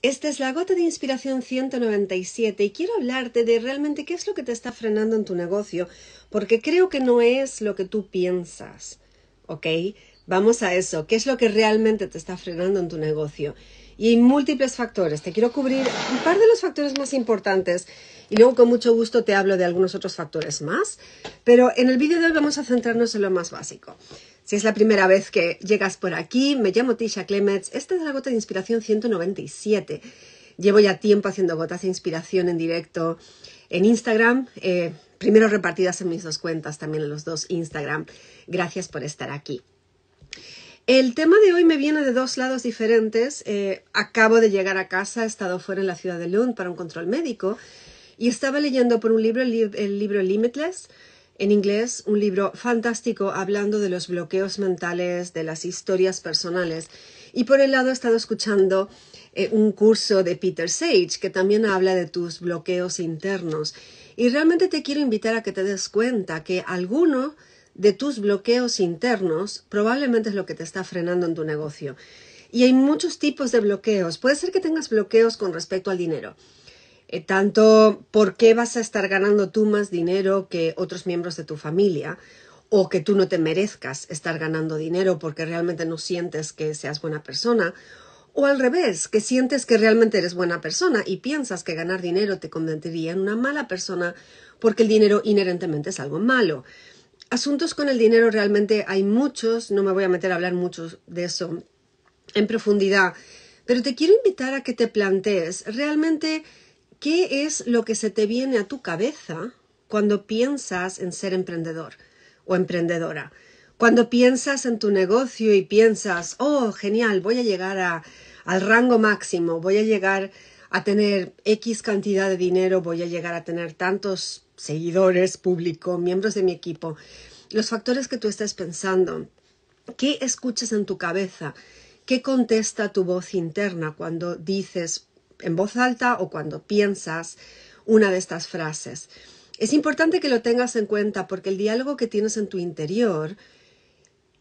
Esta es la gota de inspiración 197 y quiero hablarte de realmente qué es lo que te está frenando en tu negocio, porque creo que no es lo que tú piensas, ¿ok? Vamos a eso, ¿qué es lo que realmente te está frenando en tu negocio? y hay múltiples factores. Te quiero cubrir un par de los factores más importantes y luego con mucho gusto te hablo de algunos otros factores más, pero en el vídeo de hoy vamos a centrarnos en lo más básico. Si es la primera vez que llegas por aquí, me llamo Tisha Clements, esta es la gota de inspiración 197. Llevo ya tiempo haciendo gotas de inspiración en directo en Instagram, eh, primero repartidas en mis dos cuentas, también en los dos Instagram. Gracias por estar aquí. El tema de hoy me viene de dos lados diferentes. Eh, acabo de llegar a casa, he estado fuera en la ciudad de Lund para un control médico y estaba leyendo por un libro, el, libro Limitless, en inglés, un libro fantástico hablando de los bloqueos mentales, de las historias personales. Y por el lado he estado escuchando eh, un curso de Peter Sage que también habla de tus bloqueos internos. Y realmente te quiero invitar a que te des cuenta que alguno de tus bloqueos internos probablemente es lo que te está frenando en tu negocio. Y hay muchos tipos de bloqueos. Puede ser que tengas bloqueos con respecto al dinero. Eh, tanto por qué vas a estar ganando tú más dinero que otros miembros de tu familia o que tú no te merezcas estar ganando dinero porque realmente no sientes que seas buena persona o al revés, que sientes que realmente eres buena persona y piensas que ganar dinero te convertiría en una mala persona porque el dinero inherentemente es algo malo. Asuntos con el dinero realmente hay muchos, no me voy a meter a hablar mucho de eso en profundidad, pero te quiero invitar a que te plantees realmente qué es lo que se te viene a tu cabeza cuando piensas en ser emprendedor o emprendedora. Cuando piensas en tu negocio y piensas, oh, genial, voy a llegar al rango máximo, voy a llegar a tener X cantidad de dinero, voy a llegar a tener tantos seguidores, público, miembros de mi equipo, los factores que tú estés pensando, qué escuchas en tu cabeza, qué contesta tu voz interna cuando dices en voz alta o cuando piensas una de estas frases. Es importante que lo tengas en cuenta porque el diálogo que tienes en tu interior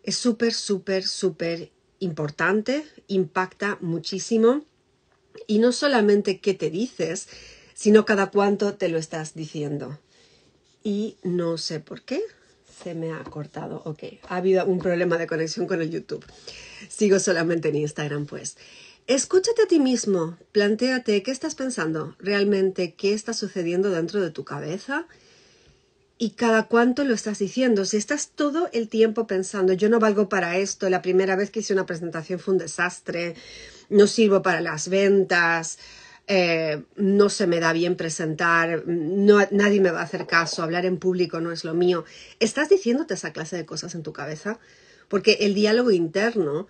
es súper, súper, súper importante, impacta muchísimo y no solamente qué te dices, sino cada cuánto te lo estás diciendo y no sé por qué se me ha cortado. Ok, ha habido un problema de conexión con el YouTube. Sigo solamente en Instagram, pues. Escúchate a ti mismo, plantéate qué estás pensando realmente, qué está sucediendo dentro de tu cabeza y cada cuánto lo estás diciendo. Si estás todo el tiempo pensando, yo no valgo para esto, la primera vez que hice una presentación fue un desastre, no sirvo para las ventas, eh, no se me da bien presentar, nadie me va a hacer caso, hablar en público no es lo mío. ¿Estás diciéndote esa clase de cosas en tu cabeza? Porque el diálogo interno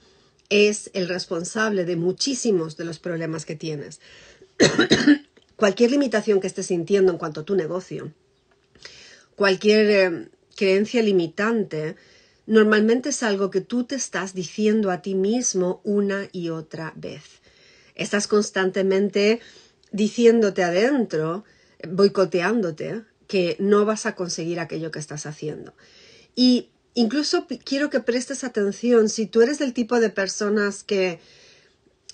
es el responsable de muchísimos de los problemas que tienes. cualquier limitación que estés sintiendo en cuanto a tu negocio, cualquier eh, creencia limitante, normalmente es algo que tú te estás diciendo a ti mismo una y otra vez. Estás constantemente diciéndote adentro, boicoteándote, que no vas a conseguir aquello que estás haciendo. Y incluso quiero que prestes atención si tú eres del tipo de personas que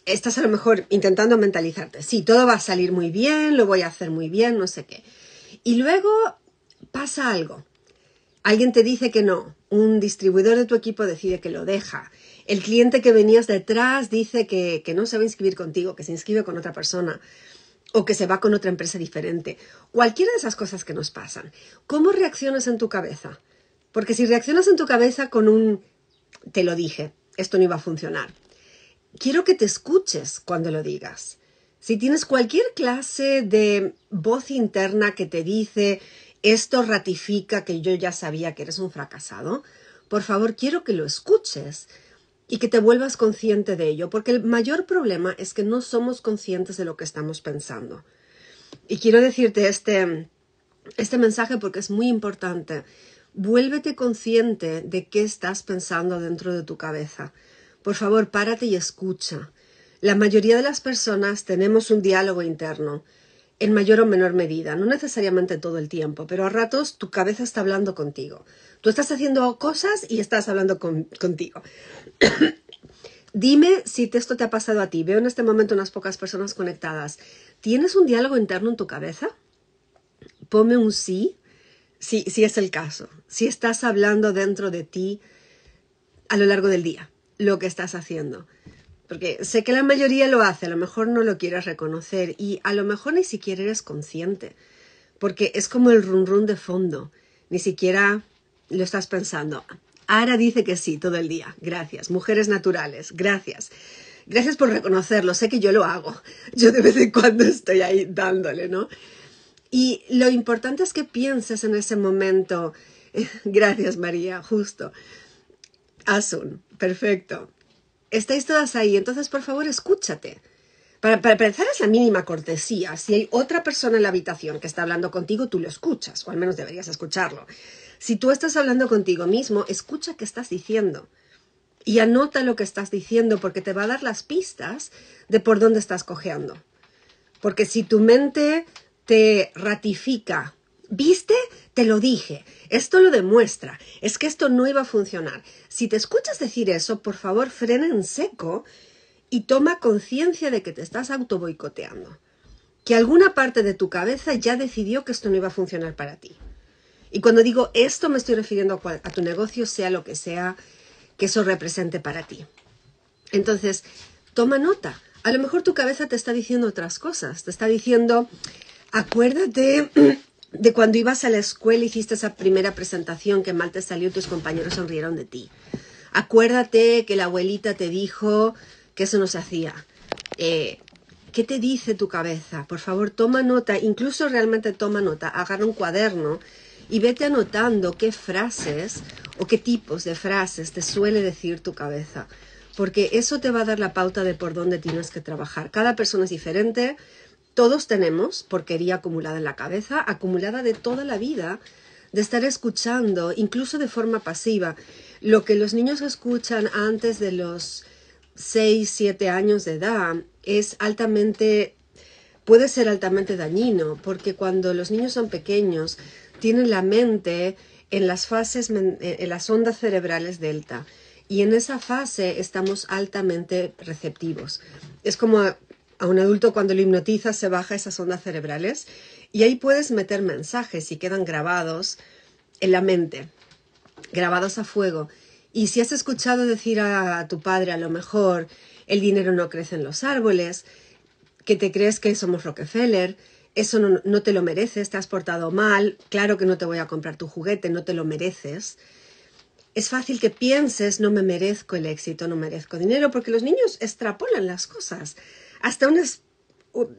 estás a lo mejor intentando mentalizarte, sí, todo va a salir muy bien, lo voy a hacer muy bien, no sé qué. Y luego pasa algo. Alguien te dice que no, un distribuidor de tu equipo decide que lo deja, el cliente que venías detrás dice que, no se va a inscribir contigo, que se inscribe con otra persona o que se va con otra empresa diferente. Cualquiera de esas cosas que nos pasan. ¿Cómo reaccionas en tu cabeza? Porque si reaccionas en tu cabeza con un te lo dije, esto no iba a funcionar. Quiero que te escuches cuando lo digas. Si tienes cualquier clase de voz interna que te dice esto ratifica que yo ya sabía que eres un fracasado, por favor quiero que lo escuches y que te vuelvas consciente de ello, porque el mayor problema es que no somos conscientes de lo que estamos pensando. Y quiero decirte este, este mensaje porque es muy importante. Vuélvete consciente de qué estás pensando dentro de tu cabeza. Por favor, párate y escucha. La mayoría de las personas tenemos un diálogo interno en mayor o menor medida, no necesariamente todo el tiempo, pero a ratos tu cabeza está hablando contigo. Tú estás haciendo cosas y estás hablando contigo. Dime si esto te ha pasado a ti. Veo en este momento unas pocas personas conectadas. ¿Tienes un diálogo interno en tu cabeza? Ponme un sí, si es el caso. Si estás hablando dentro de ti a lo largo del día, lo que estás haciendo porque sé que la mayoría lo hace, a lo mejor no lo quieres reconocer y a lo mejor ni siquiera eres consciente, porque es como el run run de fondo, ni siquiera lo estás pensando. Ara dice que sí todo el día, gracias. Mujeres naturales, gracias. Gracias por reconocerlo, sé que yo lo hago. Yo de vez en cuando estoy ahí dándole, ¿no? Y lo importante es que pienses en ese momento. Gracias, María, justo. Asun, perfecto estáis todas ahí, entonces por favor escúchate. Para, pensar, empezar es la mínima cortesía. Si hay otra persona en la habitación que está hablando contigo, tú lo escuchas, o al menos deberías escucharlo. Si tú estás hablando contigo mismo, escucha qué estás diciendo y anota lo que estás diciendo porque te va a dar las pistas de por dónde estás cojeando. Porque si tu mente te ratifica, ¿viste? Te lo dije. Esto lo demuestra. Es que esto no iba a funcionar. Si te escuchas decir eso, por favor, frena en seco y toma conciencia de que te estás auto boicoteando. Que alguna parte de tu cabeza ya decidió que esto no iba a funcionar para ti. Y cuando digo esto me estoy refiriendo a, a tu negocio, sea lo que sea que eso represente para ti. Entonces, toma nota. A lo mejor tu cabeza te está diciendo otras cosas. Te está diciendo, acuérdate de cuando ibas a la escuela hiciste esa primera presentación que mal te salió tus compañeros sonrieron de ti. Acuérdate que la abuelita te dijo que eso no se hacía. Eh, ¿Qué te dice tu cabeza? Por favor, toma nota, incluso realmente toma nota, agarra un cuaderno y vete anotando qué frases o qué tipos de frases te suele decir tu cabeza, porque eso te va a dar la pauta de por dónde tienes que trabajar. Cada persona es diferente, todos tenemos porquería acumulada en la cabeza, acumulada de toda la vida, de estar escuchando, incluso de forma pasiva, lo que los niños escuchan antes de los 6, 7 años de edad es altamente puede ser altamente dañino porque cuando los niños son pequeños tienen la mente en las fases eh, en las ondas cerebrales delta y en esa fase estamos altamente receptivos. Es como a un adulto cuando lo hipnotiza se baja esas ondas cerebrales y ahí puedes meter mensajes y quedan grabados en la mente, grabados a fuego. Y si has escuchado decir a tu padre a lo mejor el dinero no crece en los árboles, que te crees que somos Rockefeller, eso no, no, te lo mereces, te has portado mal, claro que no te voy a comprar tu juguete, no te lo mereces. Es fácil que pienses, no me merezco el éxito, no merezco dinero, porque los niños extrapolan las cosas hasta unos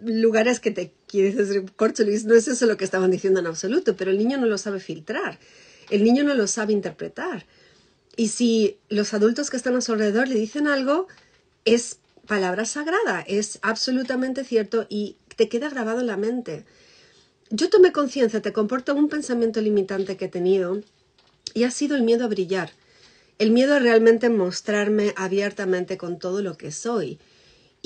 lugares que te quieres hacer corto, Luis, no es eso lo que estaban diciendo en absoluto, pero el niño no lo sabe filtrar, el niño no lo sabe interpretar. Y si los adultos que están a su alrededor le dicen algo, es palabra sagrada, es absolutamente cierto y te queda grabado en la mente. Yo tomé conciencia, te comporto un pensamiento limitante que he tenido y ha sido el miedo a brillar, el miedo a realmente mostrarme abiertamente con todo lo que soy.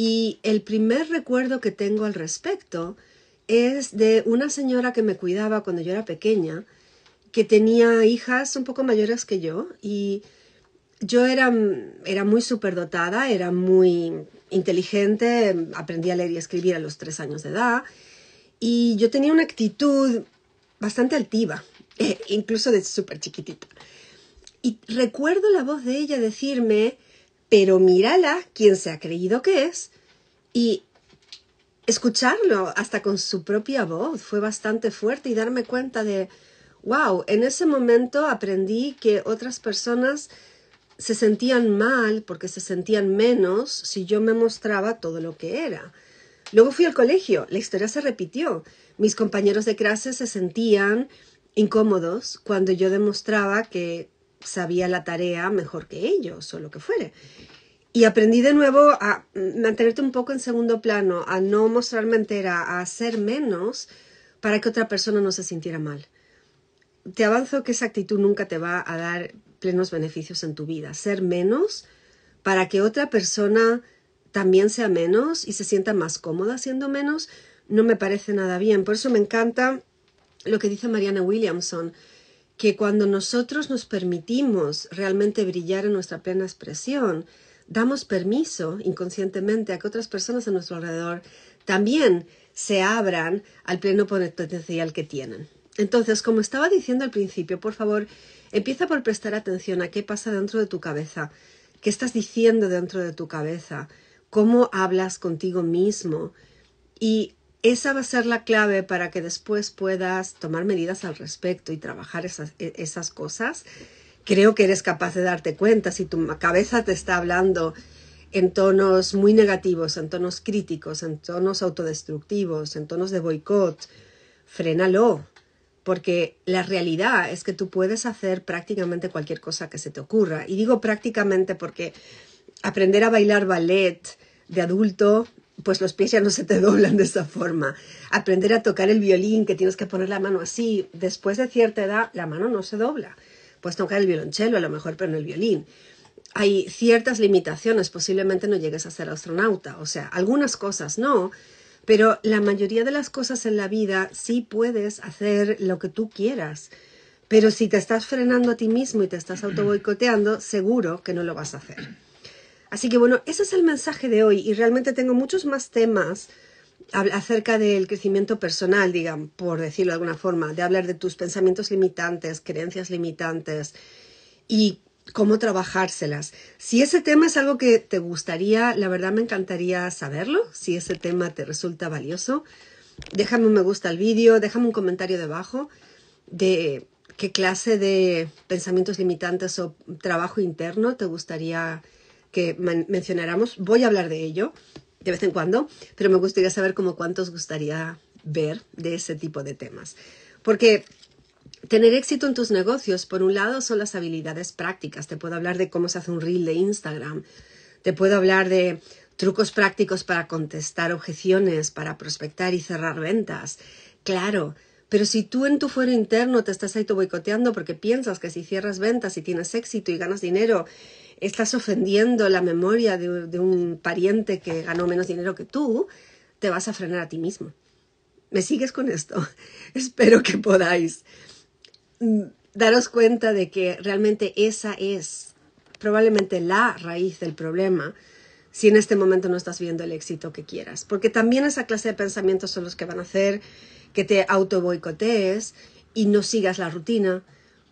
Y el primer recuerdo que tengo al respecto es de una señora que me cuidaba cuando yo era pequeña, que tenía hijas un poco mayores que yo y yo era, era muy superdotada, era muy inteligente, aprendí a leer y escribir a los tres años de edad y yo tenía una actitud bastante altiva, incluso de súper chiquitita. Y recuerdo la voz de ella decirme, pero mírala, quien se ha creído que es, y escucharlo hasta con su propia voz fue bastante fuerte y darme cuenta de, wow, en ese momento aprendí que otras personas se sentían mal porque se sentían menos si yo me mostraba todo lo que era. Luego fui al colegio, la historia se repitió. Mis compañeros de clase se sentían incómodos cuando yo demostraba que sabía la tarea mejor que ellos o lo que fuere y aprendí de nuevo a mantenerte un poco en segundo plano, a no mostrarme entera, a ser menos para que otra persona no se sintiera mal. Te avanzo que esa actitud nunca te va a dar plenos beneficios en tu vida. Ser menos para que otra persona también sea menos y se sienta más cómoda siendo menos, no me parece nada bien. Por eso me encanta lo que dice Mariana Williamson, que cuando nosotros nos permitimos realmente brillar en nuestra plena expresión, damos permiso inconscientemente a que otras personas a nuestro alrededor también se abran al pleno potencial que tienen. Entonces, como estaba diciendo al principio, por favor, empieza por prestar atención a qué pasa dentro de tu cabeza, qué estás diciendo dentro de tu cabeza, cómo hablas contigo mismo y esa va a ser la clave para que después puedas tomar medidas al respecto y trabajar esas, e-, esas cosas creo que eres capaz de darte cuenta si tu cabeza te está hablando en tonos muy negativos, en tonos críticos, en tonos autodestructivos, en tonos de boicot, frénalo, porque la realidad es que tú puedes hacer prácticamente cualquier cosa que se te ocurra. Y digo prácticamente porque aprender a bailar ballet de adulto, pues los pies ya no se te doblan de esa forma. Aprender a tocar el violín, que tienes que poner la mano así, después de cierta edad la mano no se dobla puedes tocar el violonchelo a lo mejor, pero no el violín. Hay ciertas limitaciones, posiblemente no llegues a ser astronauta, o sea, algunas cosas no, pero la mayoría de las cosas en la vida sí puedes hacer lo que tú quieras. Pero si te estás frenando a ti mismo y te estás auto boicoteando, seguro que no lo vas a hacer. Así que bueno, ese es el mensaje de hoy y realmente tengo muchos más temas acerca del crecimiento personal, digan, por decirlo de alguna forma, de hablar de tus pensamientos limitantes, creencias limitantes y cómo trabajárselas. Si ese tema es algo que te gustaría, la verdad me encantaría saberlo, si ese tema te resulta valioso, déjame un me gusta al vídeo, déjame un comentario debajo de qué clase de pensamientos limitantes o trabajo interno te gustaría que mencionáramos. Voy a hablar de ello de vez en cuando, pero me gustaría saber cómo cuántos gustaría ver de ese tipo de temas. Porque Tener éxito en tus negocios, por un lado, son las habilidades prácticas. Te puedo hablar de cómo se hace un reel de Instagram. Te puedo hablar de trucos prácticos para contestar objeciones, para prospectar y cerrar ventas. Claro, pero si tú en tu fuero interno te estás auto boicoteando porque piensas que si cierras ventas y tienes éxito y ganas dinero, estás ofendiendo la memoria de un pariente que ganó menos dinero que tú, te vas a frenar a ti mismo. ¿Me sigues con esto? Espero que podáis mm, daros cuenta de que realmente esa es probablemente la raíz del problema si en este momento no estás viendo el éxito que quieras. Porque también esa clase de pensamientos son los que van a hacer que te auto boicotees y no sigas la rutina,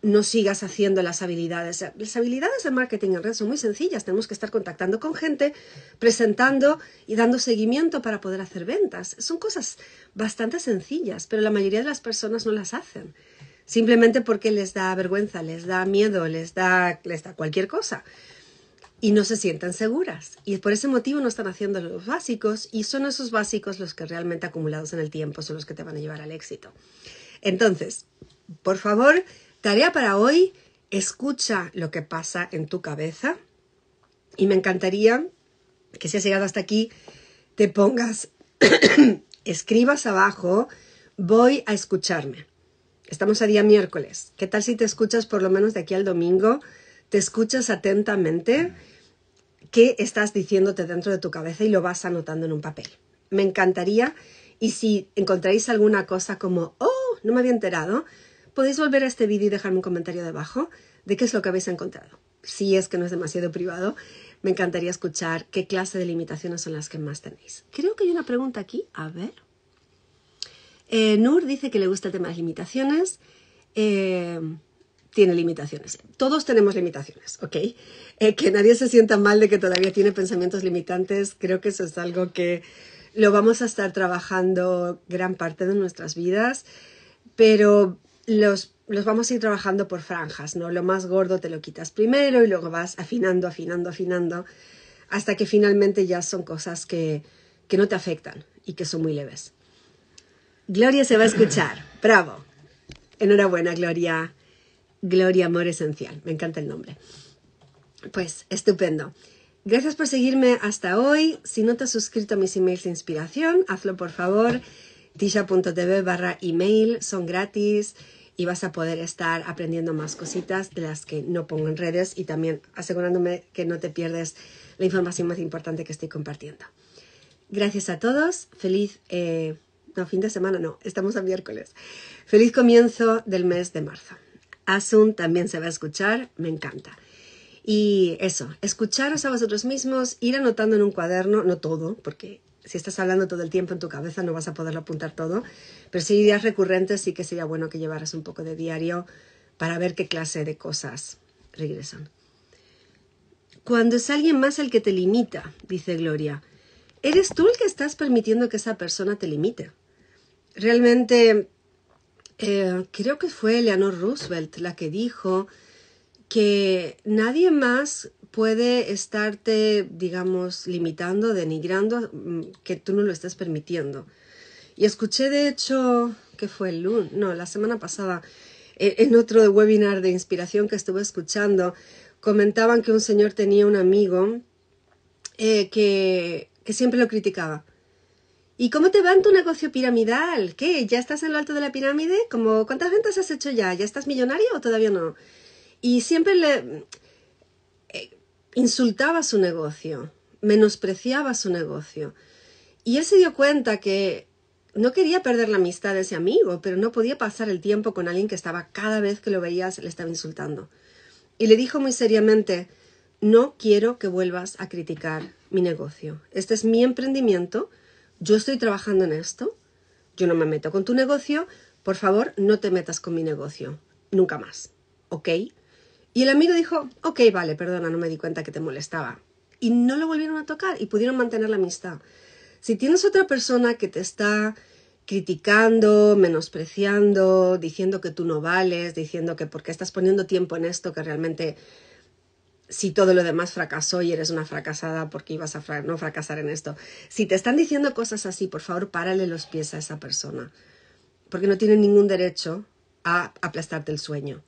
no sigas haciendo las habilidades. Las habilidades de marketing en red son muy sencillas. Tenemos que estar contactando con gente, presentando y dando seguimiento para poder hacer ventas. Son cosas bastante sencillas, pero la mayoría de las personas no las hacen. Simplemente porque les da vergüenza, les da miedo, les da, les da cualquier cosa y no se sientan seguras. Y por ese motivo no están haciendo los básicos y son esos básicos los que realmente acumulados en el tiempo son los que te van a llevar al éxito. Entonces, por favor, tarea para hoy, escucha lo que pasa en tu cabeza y me encantaría que si has llegado hasta aquí, te pongas, escribas abajo, voy a escucharme. Estamos a día miércoles. ¿Qué tal si te escuchas por lo menos de aquí al domingo? te escuchas atentamente qué estás diciéndote dentro de tu cabeza y lo vas anotando en un papel. Me encantaría y si encontráis alguna cosa como, oh, no me había enterado, podéis volver a este vídeo y dejarme un comentario debajo de qué es lo que habéis encontrado. Si es que no es demasiado privado, me encantaría escuchar qué clase de limitaciones son las que más tenéis. Creo que hay una pregunta aquí, a ver. Eh, Nur dice que le gusta el tema de limitaciones. Eh, tiene limitaciones. Todos tenemos limitaciones, ¿ok? Eh, que nadie se sienta mal de que todavía tiene pensamientos limitantes, creo que eso es algo que lo vamos a estar trabajando gran parte de nuestras vidas, pero los, vamos a ir trabajando por franjas, ¿no? Lo más gordo te lo quitas primero y luego vas afinando, afinando, afinando, hasta que finalmente ya son cosas que no te afectan y que son muy leves. Gloria se va a escuchar, bravo. Enhorabuena, Gloria. Gloria Amor Esencial. Me encanta el nombre. Pues estupendo. Gracias por seguirme hasta hoy. Si no te has suscrito a mis emails de inspiración, hazlo por favor. tisha.tv barra email, son gratis y vas a poder estar aprendiendo más cositas de las que no pongo en redes y también asegurándome que no te pierdes la información más importante que estoy compartiendo. Gracias a todos, feliz, eh, no, fin de semana no, estamos a miércoles. Feliz comienzo del mes de marzo. Asun también se va a escuchar, me encanta. Y eso, escucharos a vosotros mismos, ir anotando en un cuaderno, no todo, porque si estás hablando todo el tiempo en tu cabeza no vas a poderlo apuntar todo, pero si hay ideas recurrentes sí que sería bueno que llevaras un poco de diario para ver qué clase de cosas regresan. Cuando es alguien más el que te limita, dice Gloria, eres tú el que estás permitiendo que esa persona te limite. Realmente eh, creo que fue Eleanor Roosevelt la que dijo que nadie más puede estarte, digamos, limitando, denigrando, mm, que tú no lo estás permitiendo. Y escuché, de hecho, que fue el lunes, no, la semana pasada, eh, en otro webinar de inspiración que estuve escuchando, comentaban que un señor tenía un amigo eh, que siempre lo criticaba ¿Y cómo te va en tu negocio piramidal? ¿Qué? ¿Ya estás en lo alto de la pirámide? ¿Cómo, ¿Cuántas ventas has hecho ya? ¿Ya estás millonario o todavía no? Y siempre le eh, insultaba su negocio, menospreciaba su negocio. Y él se dio cuenta que no quería perder la amistad de ese amigo, pero no podía pasar el tiempo con alguien que estaba cada vez que lo veías le estaba insultando. Y le dijo muy seriamente, no quiero que vuelvas a criticar mi negocio. Este es mi emprendimiento yo estoy trabajando en esto, yo no me meto con tu negocio, por favor, no te metas con mi negocio, nunca más, ¿ok? Y el amigo dijo, ok, vale, perdona, no me di cuenta que te molestaba. Y no lo volvieron a tocar y pudieron mantener la amistad. Si tienes otra persona que te está criticando, menospreciando, diciendo que tú no vales, diciendo que porque estás poniendo tiempo en esto que realmente si todo lo demás fracasó y eres una fracasada porque ibas a no fracasar en esto. Si te están diciendo cosas así, por favor, párale los pies a esa persona, porque no tiene ningún derecho a aplastarte el sueño.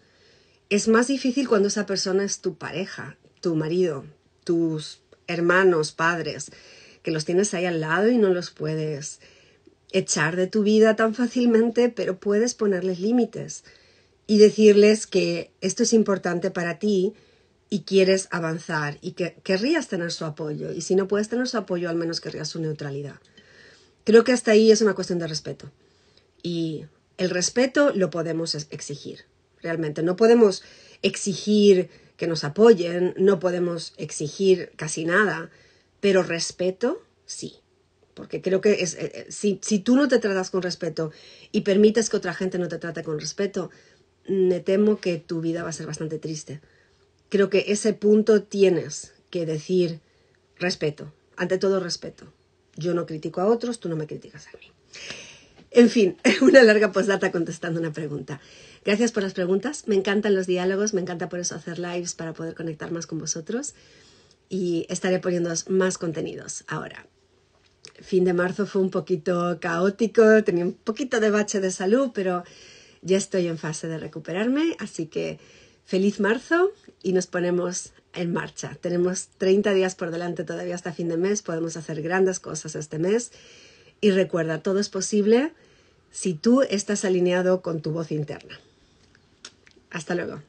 Es más difícil cuando esa persona es tu pareja, tu marido, tus hermanos, padres, que los tienes ahí al lado y no los puedes echar de tu vida tan fácilmente, pero puedes ponerles límites y decirles que esto es importante para ti, y quieres avanzar y que querrías tener su apoyo. Y si no puedes tener su apoyo, al menos querrías su neutralidad. Creo que hasta ahí es una cuestión de respeto. Y el respeto lo podemos exigir, realmente. No podemos exigir que nos apoyen, no podemos exigir casi nada, pero respeto sí. Porque creo que eh, eh, si tú no te tratas con respeto y permites que otra gente no te trate con respeto, me temo que tu vida va a ser bastante triste creo que ese punto tienes que decir respeto, ante todo respeto. Yo no critico a otros, tú no me criticas a mí. En fin, una larga postdata contestando una pregunta. Gracias por las preguntas, me encantan los diálogos, me encanta por eso hacer lives para poder conectar más con vosotros y estaré poniendo más contenidos ahora. Fin de marzo fue un poquito caótico, tenía un poquito de bache de salud, pero ya estoy en fase de recuperarme, así que Feliz marzo y nos ponemos en marcha. Tenemos 30 días por delante todavía hasta fin de mes, podemos hacer grandes cosas este mes y recuerda, todo es posible si tú estás alineado con tu voz interna. Hasta luego.